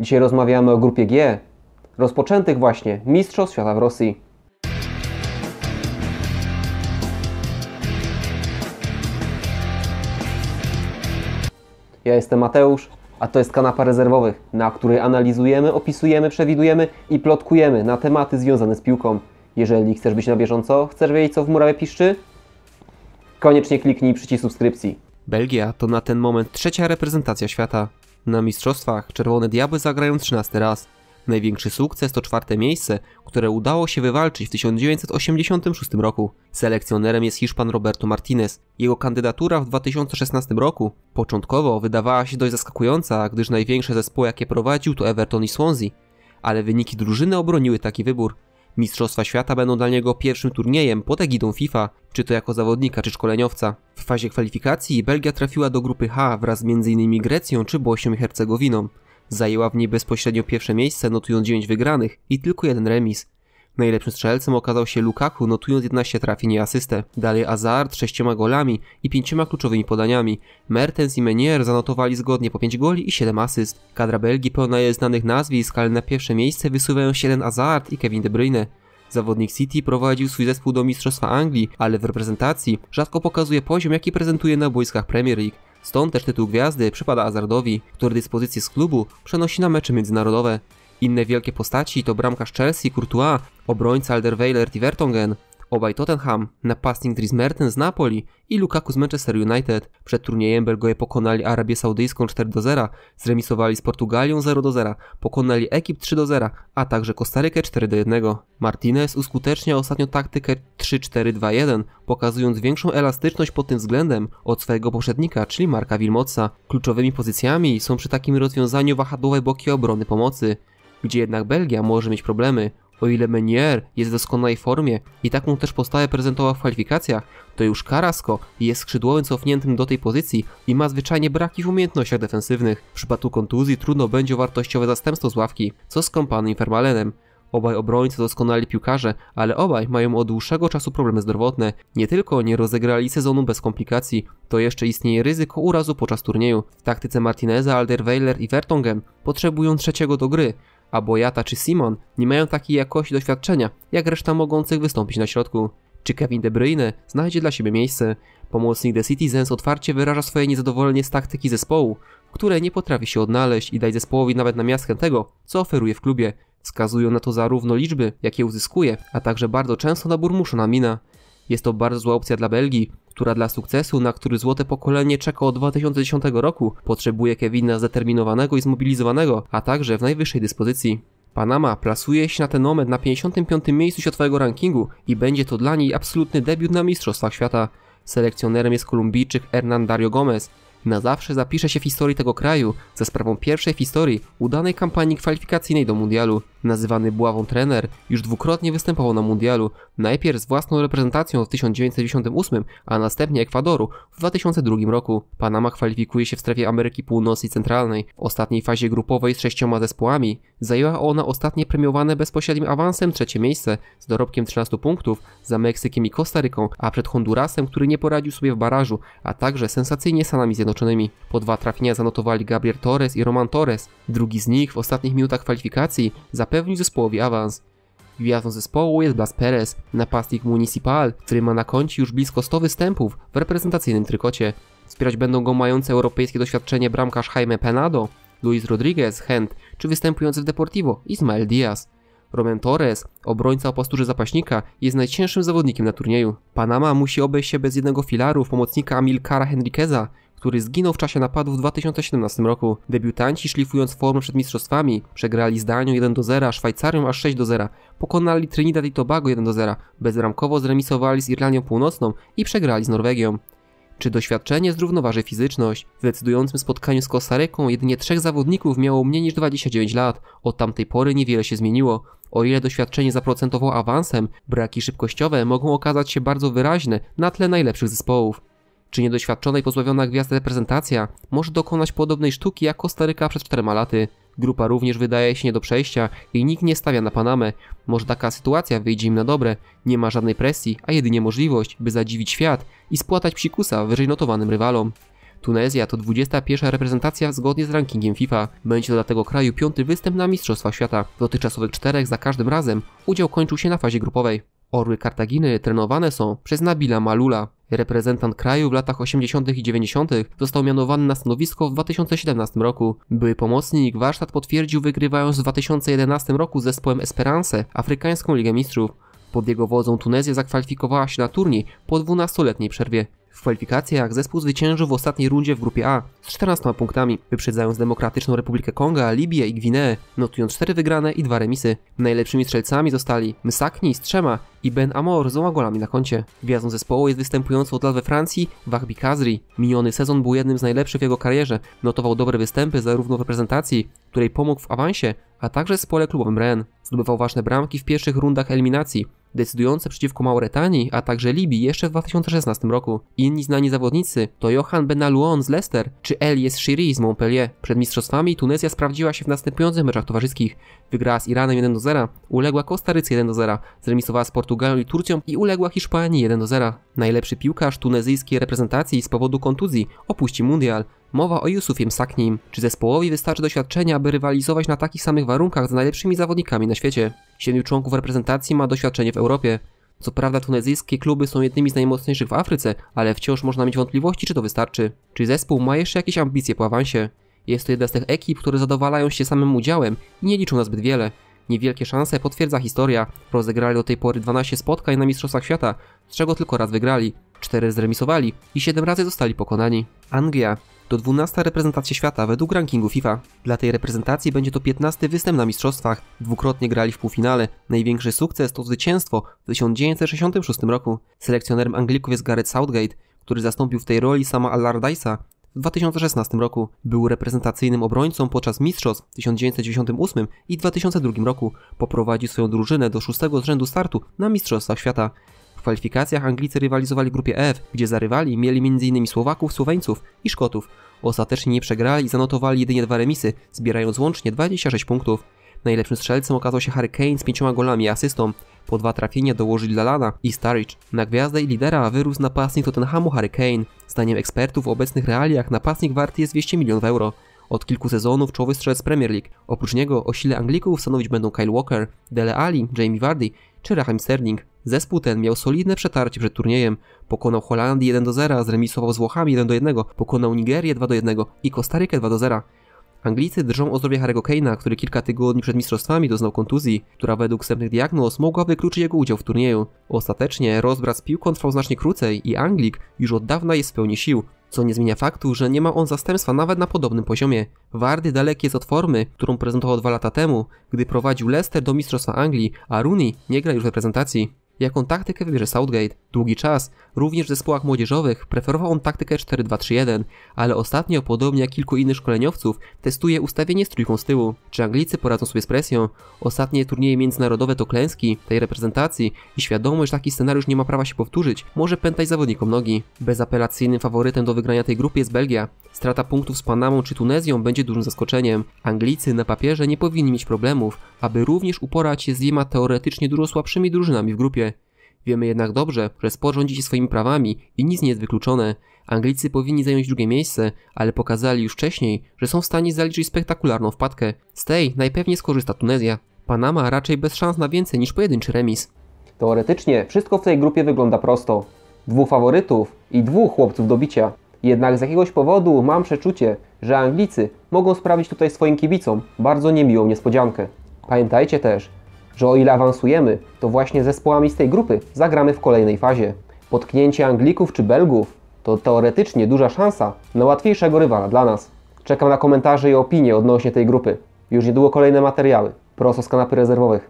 Dzisiaj rozmawiamy o grupie G, rozpoczętych właśnie Mistrzostw Świata w Rosji. Ja jestem Mateusz, a to jest kanapa rezerwowych, na której analizujemy, opisujemy, przewidujemy i plotkujemy na tematy związane z piłką. Jeżeli chcesz być na bieżąco, chcesz wiedzieć co w murawie piszczy? Koniecznie kliknij przycisk subskrypcji. Belgia to na ten moment trzecia reprezentacja świata. Na mistrzostwach Czerwone Diabły zagrają 13 raz. Największy sukces to czwarte miejsce, które udało się wywalczyć w 1986 roku. Selekcjonerem jest Hiszpan Roberto Martinez. Jego kandydatura w 2016 roku początkowo wydawała się dość zaskakująca, gdyż największe zespoły jakie prowadził to Everton i Swansea, ale wyniki drużyny obroniły taki wybór. Mistrzostwa Świata będą dla niego pierwszym turniejem pod egidą FIFA, czy to jako zawodnika, czy szkoleniowca. W fazie kwalifikacji Belgia trafiła do grupy H wraz z m.in. Grecją czy Bośnią i Hercegowiną. Zajęła w niej bezpośrednio pierwsze miejsce, notując 9 wygranych i tylko jeden remis. Najlepszym strzelcem okazał się Lukaku, notując 11 trafień i asystę. Dalej Azard 6 golami i 5 kluczowymi podaniami. Mertens i Menier zanotowali zgodnie po 5 goli i 7 asyst. Kadra Belgii pełna jest znanych nazwisk, ale na pierwsze miejsce wysuwają się Eden Azard i Kevin De Bruyne. Zawodnik City prowadził swój zespół do Mistrzostwa Anglii, ale w reprezentacji rzadko pokazuje poziom, jaki prezentuje na boiskach Premier League. Stąd też tytuł gwiazdy przypada Azardowi, który dyspozycję z klubu przenosi na mecze międzynarodowe. Inne wielkie postaci to bramkarz Chelsea Courtois, obrońca Alderweireld i Vertonghen, obaj Tottenham, napastnik Dries Mertens z Napoli i Lukaku z Manchester United. Przed turniejem Belgoje pokonali Arabię Saudyjską 4 0, zremisowali z Portugalią 0 0, pokonali ekip 3 0, a także Kostarykę 4 1. Martinez uskutecznia ostatnio taktykę 3-4-2-1, pokazując większą elastyczność pod tym względem od swojego poprzednika, czyli Marka Wilmotsa. Kluczowymi pozycjami są przy takim rozwiązaniu wahadłowe boki obrony pomocy gdzie jednak Belgia może mieć problemy. O ile Menier jest w doskonałej formie i taką też postawę prezentował w kwalifikacjach, to już Carrasco jest skrzydłowym cofniętym do tej pozycji i ma zwyczajnie braki w umiejętnościach defensywnych. W przypadku kontuzji trudno będzie o wartościowe zastępstwo z ławki, co z kompanem Fermalenem. Obaj obrońcy doskonali piłkarze, ale obaj mają od dłuższego czasu problemy zdrowotne. Nie tylko nie rozegrali sezonu bez komplikacji, to jeszcze istnieje ryzyko urazu podczas turnieju. W taktyce Martineza, Alderweiler i Vertonghen potrzebują trzeciego do gry a Boyata czy Simon nie mają takiej jakości doświadczenia, jak reszta mogących wystąpić na środku. Czy Kevin De Bruyne znajdzie dla siebie miejsce? Pomocnik The Citizens otwarcie wyraża swoje niezadowolenie z taktyki zespołu, które nie potrafi się odnaleźć i dać zespołowi nawet na namiastkę tego, co oferuje w klubie. Wskazują na to zarówno liczby, jakie uzyskuje, a także bardzo często na nabór mina. Jest to bardzo zła opcja dla Belgii, która dla sukcesu, na który złote pokolenie czeka od 2010 roku, potrzebuje Kevina zdeterminowanego i zmobilizowanego, a także w najwyższej dyspozycji. Panama plasuje się na ten moment na 55. miejscu światowego rankingu i będzie to dla niej absolutny debiut na Mistrzostwach Świata. Selekcjonerem jest Kolumbijczyk Hernan Dario Gomez. Na zawsze zapisze się w historii tego kraju ze sprawą pierwszej w historii udanej kampanii kwalifikacyjnej do Mundialu nazywany buławą trener, już dwukrotnie występował na mundialu, najpierw z własną reprezentacją w 1998, a następnie Ekwadoru w 2002 roku. Panama kwalifikuje się w strefie Ameryki Północnej i Centralnej, w ostatniej fazie grupowej z sześcioma zespołami. Zajęła ona ostatnie premiowane bezpośrednim awansem trzecie miejsce z dorobkiem 13 punktów za Meksykiem i Kostaryką, a przed Hondurasem, który nie poradził sobie w barażu, a także sensacyjnie Stanami Zjednoczonymi. Po dwa trafienia zanotowali Gabriel Torres i Roman Torres. Drugi z nich w ostatnich minutach kwalifikacji zapewnił zapewnić zespołowi awans. Gwiazdą zespołu jest Blas Perez, napastnik Municipal, który ma na koncie już blisko 100 występów w reprezentacyjnym trykocie. Wspierać będą go mające europejskie doświadczenie bramkarz Jaime Penado, Luis Rodriguez, Hent czy występujący w Deportivo Ismael Diaz. Roman Torres, obrońca o pasturze zapaśnika, jest najcięższym zawodnikiem na turnieju. Panama musi obejść się bez jednego filaru pomocnika Amilcara Henriqueza, który zginął w czasie napadu w 2017 roku. Debiutanci szlifując formę przed mistrzostwami przegrali z Danią 1 do 0, Szwajcarią aż 6 0, pokonali Trinidad i Tobago 1 0, bezramkowo zremisowali z Irlandią Północną i przegrali z Norwegią. Czy doświadczenie zrównoważy fizyczność? W decydującym spotkaniu z Kostaryką jedynie trzech zawodników miało mniej niż 29 lat. Od tamtej pory niewiele się zmieniło. O ile doświadczenie zaprocentowało awansem, braki szybkościowe mogą okazać się bardzo wyraźne na tle najlepszych zespołów. Czy niedoświadczona i pozbawiona gwiazd reprezentacja może dokonać podobnej sztuki jak Kostaryka przed czterema laty? Grupa również wydaje się nie do przejścia i nikt nie stawia na Panamę. Może taka sytuacja wyjdzie im na dobre, nie ma żadnej presji, a jedynie możliwość, by zadziwić świat i spłatać psikusa wyżej notowanym rywalom. Tunezja to 21. reprezentacja zgodnie z rankingiem FIFA. Będzie dla tego kraju piąty występ na Mistrzostwach Świata. W dotychczasowych czterech za każdym razem udział kończył się na fazie grupowej. Orły Kartaginy trenowane są przez Nabila Malula. Reprezentant kraju w latach 80. i 90. został mianowany na stanowisko w 2017 roku. Były pomocnik warsztat potwierdził wygrywając w 2011 roku z zespołem Esperance afrykańską Ligę Mistrzów. Pod jego wodzą Tunezja zakwalifikowała się na turniej po 12-letniej przerwie. W kwalifikacjach zespół zwyciężył w ostatniej rundzie w grupie A z 14 punktami, wyprzedzając Demokratyczną Republikę Konga, Libię i Gwineę, notując 4 wygrane i 2 remisy. Najlepszymi strzelcami zostali Msakni z trzema i Ben Amor z łagolami na koncie. Gwiazdą zespołu jest występujący od lat we Francji Wahbi Kazri. Miniony sezon był jednym z najlepszych w jego karierze. Notował dobre występy zarówno w reprezentacji, której pomógł w awansie, a także w spole klubowym Ren. Zdobywał ważne bramki w pierwszych rundach eliminacji, decydujące przeciwko Mauretanii, a także Libii jeszcze w 2016 roku. Inni znani zawodnicy to Johan Benaluon z Leicester czy Elias Shiri z Montpellier. Przed mistrzostwami Tunezja sprawdziła się w następujących meczach towarzyskich. Wygrała z Iranem 1 0, uległa Kostaryce 1 0, zremisowała z Portugalią i Turcją i uległa Hiszpanii 1 0. Najlepszy piłkarz tunezyjskiej reprezentacji z powodu kontuzji opuści mundial. Mowa o Yusufie Saknim. Czy zespołowi wystarczy doświadczenia, by rywalizować na takich samych warunkach z najlepszymi zawodnikami na świecie? Siedmiu członków reprezentacji ma doświadczenie w Europie. Co prawda tunezyjskie kluby są jednymi z najmocniejszych w Afryce, ale wciąż można mieć wątpliwości, czy to wystarczy. Czy zespół ma jeszcze jakieś ambicje po awansie? Jest to jedna z tych ekip, które zadowalają się samym udziałem i nie liczą na zbyt wiele. Niewielkie szanse potwierdza historia. Rozegrali do tej pory 12 spotkań na Mistrzostwach Świata, z czego tylko raz wygrali, 4 zremisowali i 7 razy zostali pokonani. Anglia to 12 reprezentacja świata według rankingu FIFA. Dla tej reprezentacji będzie to 15 występ na mistrzostwach, dwukrotnie grali w półfinale. Największy sukces to zwycięstwo w 1966 roku. Selekcjonerem Anglików jest Gareth Southgate, który zastąpił w tej roli sama Allardyce'a w 2016 roku. Był reprezentacyjnym obrońcą podczas mistrzostw w 1998 i 2002 roku. Poprowadził swoją drużynę do szóstego z rzędu startu na Mistrzostwach Świata kwalifikacjach Anglicy rywalizowali w grupie F, gdzie zarywali mieli m.in. Słowaków, Słoweńców i Szkotów. Ostatecznie nie przegrali i zanotowali jedynie dwa remisy, zbierając łącznie 26 punktów. Najlepszym strzelcem okazał się Harry Kane z pięcioma golami i asystą. Po dwa trafienia dołożyli Lalana i Sturridge. Na gwiazdę i lidera wyrósł napastnik Tottenhamu Harry Kane. Zdaniem ekspertów w obecnych realiach napastnik wart jest 200 milionów euro. Od kilku sezonów czołowy strzelec Premier League. Oprócz niego o sile Anglików stanowić będą Kyle Walker, Dele Alli, Jamie Vardy czy Raheem Sterling. Zespół ten miał solidne przetarcie przed turniejem. Pokonał Holandię 1 do 0, zremisował z Włochami 1 do 1, pokonał Nigerię 2 do 1 i Kostarykę 2 do 0. Anglicy drżą o zdrowie Harry'ego Kane'a, który kilka tygodni przed mistrzostwami doznał kontuzji, która według wstępnych diagnoz mogła wykluczyć jego udział w turnieju. Ostatecznie rozbrat z piłką trwał znacznie krócej i Anglik już od dawna jest w pełni sił, co nie zmienia faktu, że nie ma on zastępstwa nawet na podobnym poziomie. Wardy daleki jest od formy, którą prezentował dwa lata temu, gdy prowadził Leicester do mistrzostwa Anglii, a Rooney nie gra już w reprezentacji. Jaką taktykę wybierze Southgate? Długi czas. Również w zespołach młodzieżowych preferował on taktykę 4-2-3-1, ale ostatnio, podobnie jak kilku innych szkoleniowców, testuje ustawienie z trójką z tyłu. Czy Anglicy poradzą sobie z presją? Ostatnie turnieje międzynarodowe to klęski tej reprezentacji i świadomość, że taki scenariusz nie ma prawa się powtórzyć, może pętać zawodnikom nogi. Bezapelacyjnym faworytem do wygrania tej grupy jest Belgia. Strata punktów z Panamą czy Tunezją będzie dużym zaskoczeniem. Anglicy na papierze nie powinni mieć problemów, aby również uporać się z dwiema teoretycznie dużo słabszymi drużynami w grupie. Wiemy jednak dobrze, że sporządzi się swoimi prawami i nic nie jest wykluczone. Anglicy powinni zająć drugie miejsce, ale pokazali już wcześniej, że są w stanie zaliczyć spektakularną wpadkę. Z tej najpewniej skorzysta Tunezja. Panama raczej bez szans na więcej niż pojedynczy remis. Teoretycznie wszystko w tej grupie wygląda prosto. Dwóch faworytów i dwóch chłopców do bicia. Jednak z jakiegoś powodu mam przeczucie, że Anglicy mogą sprawić tutaj swoim kibicom bardzo niemiłą niespodziankę. Pamiętajcie też, że o ile awansujemy, to właśnie zespołami z tej grupy zagramy w kolejnej fazie. Potknięcie Anglików czy Belgów to teoretycznie duża szansa na łatwiejszego rywala dla nas. Czekam na komentarze i opinie odnośnie tej grupy. Już niedługo kolejne materiały, prosto z kanapy rezerwowych.